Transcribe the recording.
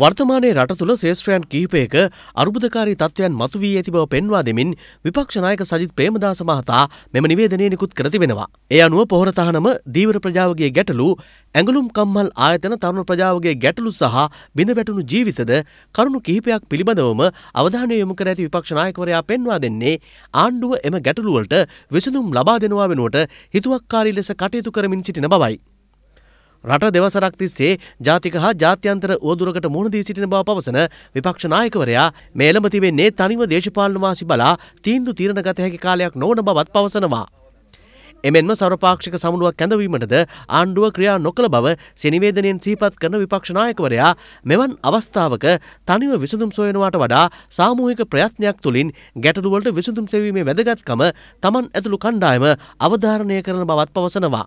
වර්තමානයේ රට තුළ ශේෂත්‍රයන් කිහිපයක අර්බුදකාරී තත්ත්වයන් මතුවී ඇති බව පෙන්වා දෙමින් විපක්ෂනායක සජිත් ප්‍රේමදාස මහතා මෙම නිවේදනය නිකුත් කර තිබෙනවා. ඒ අනුව පොහොර තහනම දීවර ප්‍රජාවගේ ගැටලු, ඇඟලුම් කම්හල් ආයතන තරුණ ප්‍රජාවගේ ගැටලු සහ බිඳ වැටුණු ජීවිතද කරුණු කිහිපයක් පිළිබඳවම අවධානය යොමු කර ඇති විපක්ෂනායකවරයා පෙන්වා දෙන්නේ ආණ්ඩුව එම ගැටලුවලට විසඳුම් ලබා දෙනවා වෙනුවට හිතුවක්කාරී ලෙස කටයුතු කරමින් සිටින බවයි. රට දෙවසරක් තිස්සේ ජාතික හා ජාත්‍යන්තර ඕදුරකට මුහුණදී සිටින බව පවසන විපක්ෂ නායකවරයා මේ එළඹ තිබෙන්නේ තනිව දේශපාලන වාසි බලා තීන්දු තීරණ ගත හැකි කාලයක් නොවන බවත් පවසනවා. එමෙන්ම සර්වපාක්ෂික සමුළුවක් කැඳවීමටද ආණ්ඩුව ක්‍රියා නොකළ බව සෙනිවේදනයෙන් සිහිපත් කරන විපක්ෂ නායකවරයා මෙවන් අවස්ථාවක තනිව විසඳුම් සොයනවාට වඩා සාමූහික ප්‍රයත්නයක් තුළින් ගැටලුවලට විසඳුම් සෙවීමේ වැදගත්කම තමන් ඇතුළු කණ්ඩායම අවධාරණය කරන බවත් පවසනවා.